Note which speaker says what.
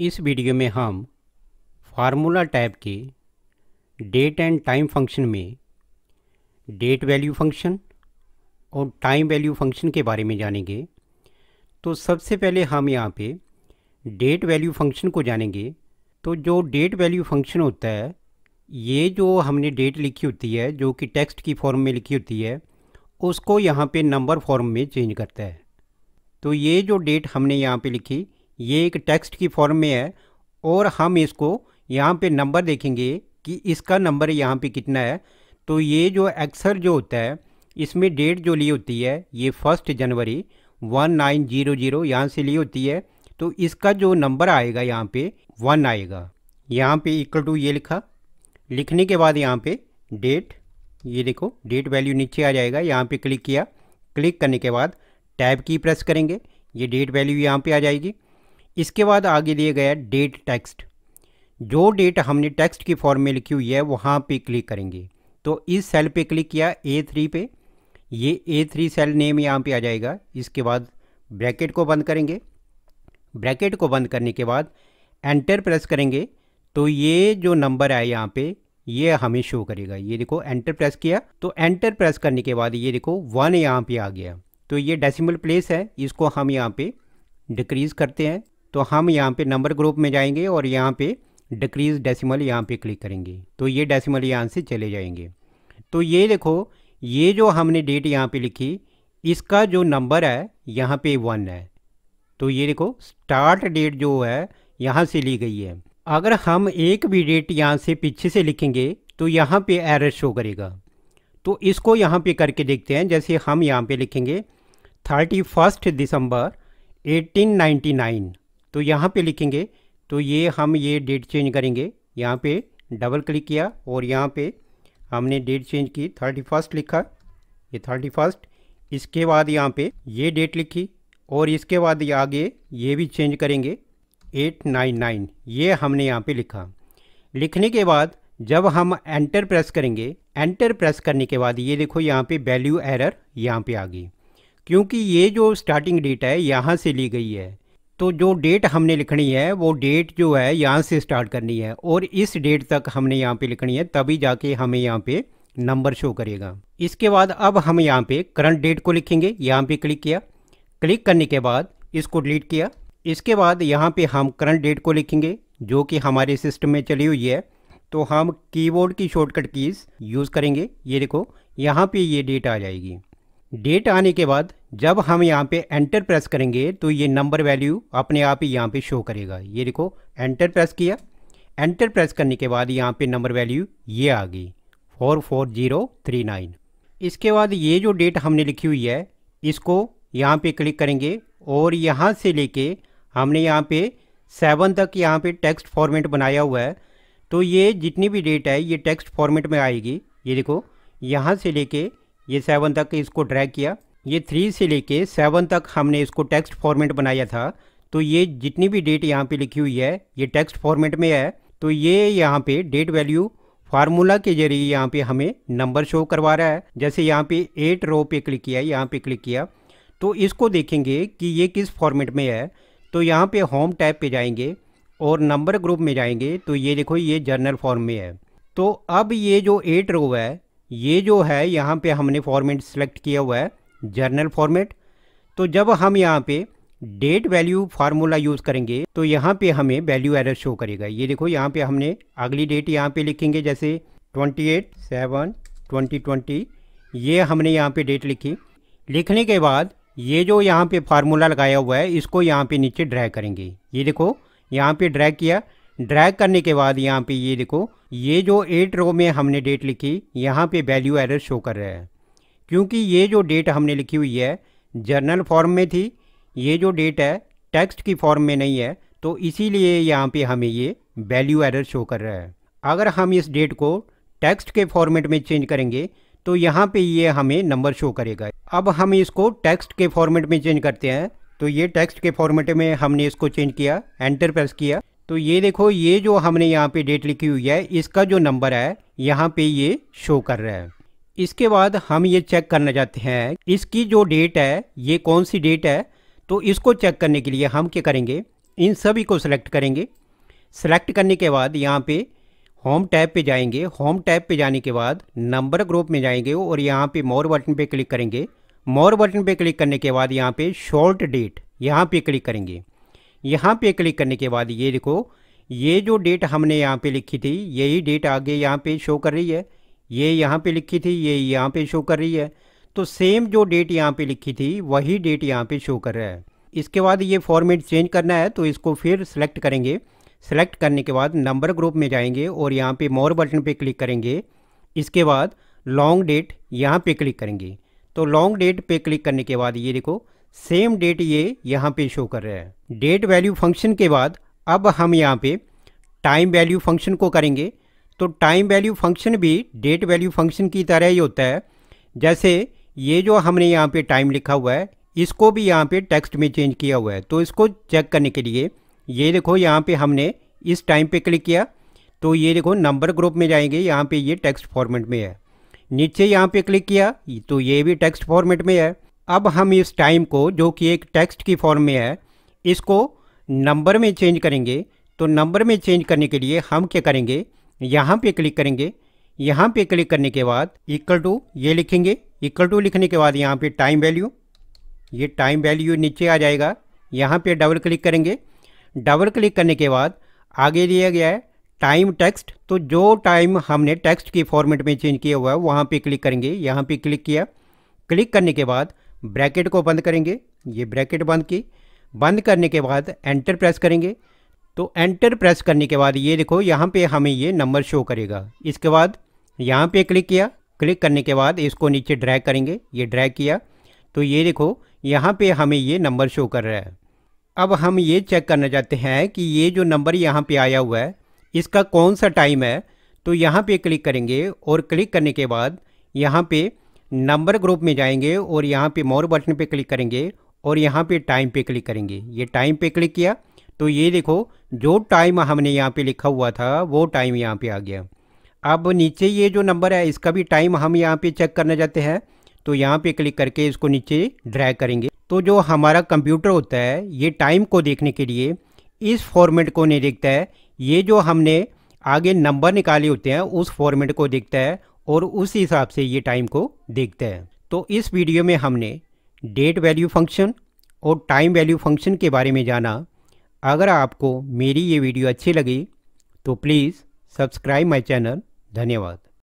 Speaker 1: इस वीडियो में हम फार्मूला टैब के डेट एंड टाइम फंक्शन में डेट वैल्यू फंक्शन और टाइम वैल्यू फंक्शन के बारे में जानेंगे तो सबसे पहले हम यहाँ पे डेट वैल्यू फंक्शन को जानेंगे तो जो डेट वैल्यू फंक्शन होता है ये जो हमने डेट लिखी होती है जो कि टेक्स्ट की फॉर्म में लिखी होती है उसको यहाँ पे नंबर फॉर्म में चेंज करता है तो ये जो डेट हमने यहाँ पे लिखी ये एक टेक्स्ट की फॉर्म में है और हम इसको यहाँ पे नंबर देखेंगे कि इसका नंबर यहाँ पे कितना है तो ये जो अक्सर जो होता है इसमें डेट जो ली होती है ये first January one nine zero zero यहाँ से ली होती है तो इसका जो नंबर आएगा यहाँ पे वन आएगा यहाँ पे इक्वल टू ये लिखा लिखने के बाद यहाँ पे डेट ये देखो डेट वैल्यू नीचे आ जाएगा यहाँ पे क्लिक किया क्लिक करने के बाद टैब की प्रेस करेंगे ये डेट वैल्यू यहाँ पे आ जाएगी इसके बाद आगे दिया गया डेट टेक्स्ट जो डेट हमने टेक्स्ट की फॉर्म में लिखी हुई है वहाँ पे क्लिक करेंगे तो इस सेल पे क्लिक किया ए थ्री पे ये ए थ्री सेल नेम यहाँ पे आ जाएगा इसके बाद ब्रैकेट को बंद करेंगे ब्रैकेट को बंद करने के बाद एंटर प्रेस करेंगे तो ये जो नंबर है यहाँ पे ये हमें शो करेगा ये देखो एंटर प्रेस किया तो एंटर प्रेस करने के बाद ये देखो वन यहाँ पे आ गया तो ये डेसिमल प्लेस है इसको हम यहाँ पे डिक्रीज़ करते हैं तो हम यहाँ पे नंबर ग्रुप में जाएंगे और यहाँ पे डिक्रीज डेसिमल यहाँ पे क्लिक करेंगे तो ये डेसिमल यहाँ से चले जाएंगे तो ये देखो ये जो हमने डेट यहाँ पे लिखी इसका जो नंबर है यहाँ पे वन है तो ये देखो स्टार्ट डेट जो है यहाँ से ली गई है अगर हम एक भी डेट यहाँ से पीछे से लिखेंगे तो यहाँ पे एरर शो करेगा तो इसको यहाँ पे करके देखते हैं जैसे हम यहाँ पे लिखेंगे thirty first December eighteen ninety nine तो यहाँ पे लिखेंगे तो ये हम ये डेट चेंज करेंगे यहाँ पे डबल क्लिक किया और यहाँ पे हमने डेट चेंज की थर्टी फर्स्ट लिखा ये थर्टी फर्स्ट इसके बाद यहाँ पे ये डेट लिखी और इसके बाद ये आगे ये भी चेंज करेंगे एट नाइन नाइन ये हमने यहाँ पे लिखा लिखने के बाद जब हम एंटर प्रेस करेंगे एंटर प्रेस करने के बाद ये देखो यहाँ पे वैल्यू एरर यहाँ पे आ गई क्योंकि ये जो स्टार्टिंग डेट है यहाँ से ली गई है तो जो डेट हमने लिखनी है वो डेट जो है यहाँ से स्टार्ट करनी है और इस डेट तक हमने यहाँ पे लिखनी है तभी जाके हमें यहाँ पे नंबर शो करेगा इसके बाद अब हम यहाँ पे करंट डेट को लिखेंगे यहाँ पे क्लिक किया क्लिक करने के बाद इसको डिलीट किया इसके बाद यहाँ पे हम करंट डेट को लिखेंगे जो कि हमारे सिस्टम में चली हुई है तो हम कीबोर्ड की शॉर्टकट कीज़ यूज़ करेंगे ये देखो यहाँ पे ये डेट आ जाएगी डेट आने के बाद जब हम यहाँ पे एंटर प्रेस करेंगे तो ये नंबर वैल्यू अपने आप ही यहाँ पे शो करेगा ये देखो एंटर प्रेस किया एंटर प्रेस करने के बाद यहाँ पे नंबर वैल्यू ये आ गई four four zero three nine इसके बाद ये जो डेट हमने लिखी हुई है इसको यहाँ पे क्लिक करेंगे और यहाँ से लेके हमने यहाँ पे सेवन तक यहाँ पे टेक्स्ट फॉर्मेट बनाया हुआ है तो ये जितनी भी डेट है ये टेक्स्ट फॉर्मेट में आएगी ये देखो यहाँ से लेके ये सेवन तक इसको ड्रैग किया ये थ्री से लेके सेवन तक हमने इसको टेक्स्ट फॉर्मेट बनाया था तो ये जितनी भी डेट यहाँ पे लिखी हुई है ये टेक्स्ट फॉर्मेट में है तो ये यहाँ पे डेट वैल्यू फार्मूला के जरिए यहाँ पे हमें नंबर शो करवा रहा है जैसे यहाँ पे एट रो पे क्लिक किया यहाँ पे क्लिक किया तो इसको देखेंगे कि ये किस फॉर्मेट में है तो यहाँ पे होम टैब पे जाएंगे और नंबर ग्रुप में जाएंगे तो ये देखो ये जर्नल फॉर्म में है तो अब ये जो एट रो है ये जो है यहाँ पे हमने फॉर्मेट सेलेक्ट किया हुआ है जर्नल फॉर्मेट तो जब हम यहाँ पे डेट वैल्यू फार्मूला यूज़ करेंगे तो यहाँ पे हमें वैल्यू एरर शो करेगा ये देखो यहाँ पे हमने अगली डेट यहाँ पे लिखेंगे जैसे 28 सेवन 2020 ये हमने यहाँ पे डेट लिखी लिखने के बाद ये जो यहाँ पे फार्मूला लगाया हुआ है इसको यहाँ पे नीचे ड्रैग करेंगे ये देखो यहाँ पे ड्रैग किया ड्रैग करने के बाद यहाँ पे ये देखो ये जो एट रो में हमने डेट लिखी यहाँ पे वैल्यू एरर शो कर रहा है क्योंकि ये जो डेट हमने लिखी हुई है जर्नल फॉर्म में थी ये जो डेट है टेक्स्ट की फॉर्म में नहीं है तो इसीलिए यहाँ पे हमें ये वैल्यू एरर शो कर रहा है अगर हम इस डेट को टेक्स्ट के फॉर्मेट में चेंज करेंगे तो यहाँ पे ये हमें नंबर शो करेगा अब हम इसको टेक्स्ट के फॉर्मेट में चेंज करते हैं तो ये टेक्स्ट के फॉर्मेट में हमने इसको चेंज किया एंटर प्रेस किया तो ये देखो ये जो हमने यहाँ पे डेट लिखी हुई है इसका जो नंबर है यहाँ पे ये शो कर रहा है इसके बाद हम ये चेक करना चाहते हैं इसकी जो डेट है ये कौन सी डेट है तो इसको चेक करने के लिए हम क्या करेंगे इन सभी को सिलेक्ट करेंगे सिलेक्ट करने के बाद यहाँ पे होम टैब पे जाएंगे होम टैब पे जाने के बाद नंबर ग्रुप में जाएंगे और यहाँ पे मोर बटन पे क्लिक करेंगे मोर बटन पे क्लिक करने के बाद यहाँ पे शॉर्ट डेट यहाँ पे क्लिक करेंगे यहाँ पे क्लिक करने के बाद ये देखो ये जो डेट हमने यहाँ पे लिखी थी यही डेट आगे यहाँ पे शो कर रही है ये यहाँ पे लिखी थी ये यहाँ पे शो कर रही है तो सेम जो डेट यहाँ पे लिखी थी वही डेट यहाँ पे शो कर रहा है इसके बाद ये फॉर्मेट चेंज करना है तो इसको फिर सेलेक्ट करेंगे सेलेक्ट करने के बाद नंबर ग्रुप में जाएंगे और यहाँ पे मोर बटन पे क्लिक करेंगे इसके बाद लॉन्ग डेट यहाँ पे क्लिक करेंगे तो लॉन्ग डेट पे क्लिक करने के बाद ये देखो सेम डेट ये यहाँ पे शो कर रहा है डेट वैल्यू फंक्शन के बाद अब हम यहाँ पे टाइम वैल्यू फंक्शन को करेंगे तो टाइम वैल्यू फंक्शन भी डेट वैल्यू फंक्शन की तरह ही होता है जैसे ये जो हमने यहाँ पे टाइम लिखा हुआ है इसको भी यहाँ पे टेक्स्ट में चेंज किया हुआ है तो इसको चेक करने के लिए ये देखो यहाँ पे हमने इस टाइम पे क्लिक किया तो ये देखो नंबर ग्रुप में जाएंगे यहाँ पे ये टेक्स्ट फॉर्मेट में है नीचे यहाँ पे क्लिक किया तो ये भी टेक्स्ट फॉर्मेट में है अब हम इस टाइम को जो कि एक टेक्स्ट की फॉर्म में है इसको नंबर में चेंज करेंगे तो नंबर में चेंज करने के लिए हम क्या करेंगे यहाँ पे क्लिक करेंगे यहाँ पे क्लिक करने के बाद इक्वल टू ये लिखेंगे इक्वल टू लिखने के बाद यहाँ पे टाइम वैल्यू ये टाइम वैल्यू नीचे आ जाएगा यहाँ पे डबल क्लिक करेंगे डबल क्लिक करने के बाद आगे दिया गया है टाइम टेक्स्ट तो जो टाइम हमने टेक्स्ट की फॉर्मेट में चेंज किया हुआ है वहाँ पर क्लिक करेंगे यहाँ पर क्लिक किया क्लिक करने के बाद ब्रैकेट को बंद करेंगे ये ब्रैकेट बंद की बंद करने के बाद एंटर प्रेस करेंगे तो एंटर प्रेस करने के बाद ये देखो यहाँ पे हमें ये नंबर शो करेगा इसके बाद यहाँ पे क्लिक किया क्लिक करने के बाद इसको नीचे ड्रैग करेंगे ये ड्रैग किया तो ये देखो यहाँ पे हमें ये नंबर शो कर रहा है अब हम ये चेक करना चाहते हैं कि ये जो नंबर यहाँ पे आया हुआ है इसका कौन सा टाइम है तो यहाँ पे क्लिक करेंगे और क्लिक करने के बाद यहाँ पर नंबर ग्रुप में जाएंगे और यहाँ पे मोर बटन पे क्लिक करेंगे और यहाँ पे टाइम पे क्लिक करेंगे ये टाइम पे क्लिक किया तो ये देखो जो टाइम हमने यहाँ पे लिखा हुआ था वो टाइम यहाँ पे आ गया अब नीचे ये जो नंबर है इसका भी टाइम हम यहाँ पे चेक करना चाहते हैं तो यहाँ पे क्लिक करके इसको नीचे ड्रैग करेंगे तो जो हमारा कंप्यूटर होता है ये टाइम को देखने के लिए इस फॉर्मेट को नहीं देखता है ये जो हमने आगे नंबर निकाले होते हैं उस फॉर्मेट को देखता है और उस हिसाब से ये टाइम को देखते हैं तो इस वीडियो में हमने डेट वैल्यू फंक्शन और टाइम वैल्यू फंक्शन के बारे में जाना अगर आपको मेरी ये वीडियो अच्छी लगी तो प्लीज़ सब्सक्राइब माई चैनल धन्यवाद